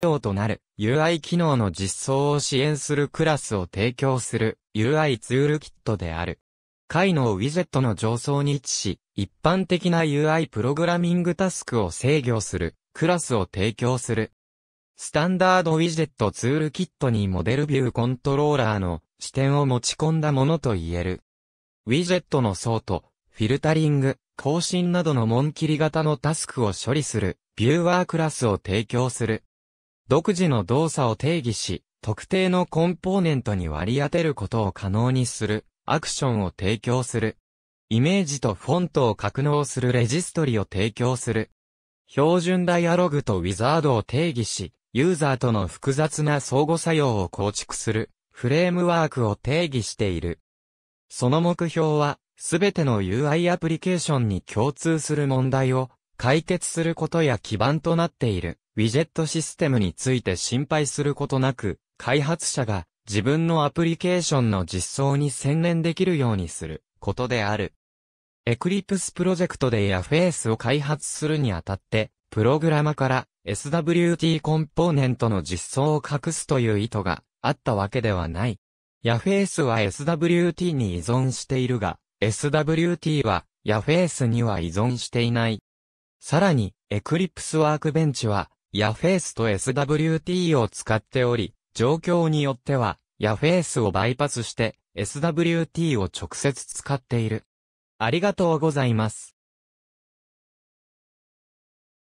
用となる UI 機能の実装を支援するクラスを提供する UI ツールキットである。回のウィジェットの上層に位置し、一般的な UI プログラミングタスクを制御するクラスを提供する。スタンダードウィジェットツールキットにモデルビューコントローラーの視点を持ち込んだものと言える。ウィジェットの層と、フィルタリング、更新などの紋切り型のタスクを処理する、ビューワークラスを提供する。独自の動作を定義し、特定のコンポーネントに割り当てることを可能にする、アクションを提供する。イメージとフォントを格納するレジストリを提供する。標準ダイアログとウィザードを定義し、ユーザーとの複雑な相互作用を構築する、フレームワークを定義している。その目標は、すべての UI アプリケーションに共通する問題を解決することや基盤となっているウィジェットシステムについて心配することなく、開発者が自分のアプリケーションの実装に専念できるようにすることである。エクリプスプロジェクトでやフェースを開発するにあたって、プログラマから SWT コンポーネントの実装を隠すという意図があったわけではない。ヤフェースは SWT に依存しているが、SWT はヤフェースには依存していない。さらに、エクリプスワークベンチは、ヤフェースと SWT を使っており、状況によっては、ヤフェースをバイパスして、SWT を直接使っている。ありがとうございます。